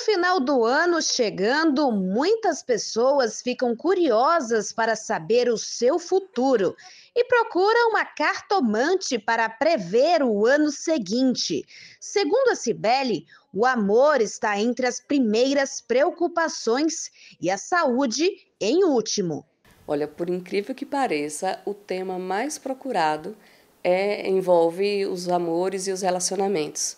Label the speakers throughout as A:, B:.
A: final do ano chegando, muitas pessoas ficam curiosas para saber o seu futuro e procuram uma cartomante para prever o ano seguinte. Segundo a Cibele, o amor está entre as primeiras preocupações e a saúde em último.
B: Olha, por incrível que pareça, o tema mais procurado é envolve os amores e os relacionamentos.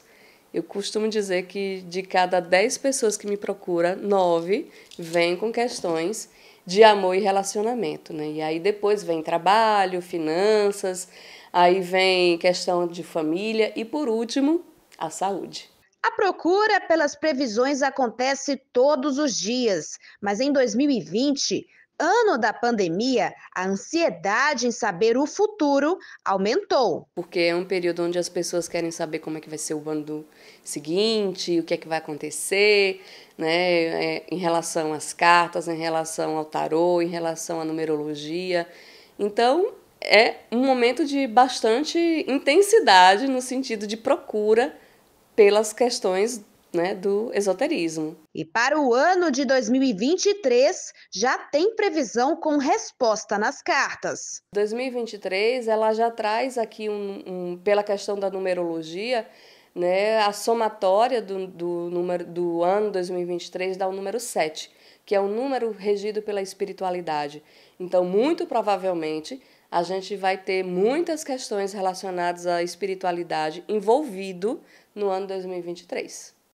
B: Eu costumo dizer que de cada 10 pessoas que me procura, 9 vêm com questões de amor e relacionamento, né? E aí depois vem trabalho, finanças, aí vem questão de família e por último, a saúde.
A: A procura pelas previsões acontece todos os dias, mas em 2020 ano da pandemia, a ansiedade em saber o futuro aumentou. Porque é
B: um período onde as pessoas querem saber como é que vai ser o ano seguinte, o que é que vai acontecer, né? É, em relação às cartas, em relação ao tarô, em relação à numerologia. Então, é um momento de bastante intensidade no sentido de procura pelas questões né, do
A: esoterismo. E para o ano de 2023 já tem previsão com resposta nas cartas.
B: 2023 ela já traz aqui um, um pela questão da numerologia, né, a somatória do, do número do ano 2023 dá o número 7, que é o um número regido pela espiritualidade. Então, muito provavelmente a gente vai ter muitas questões relacionadas à espiritualidade envolvido no ano 2023.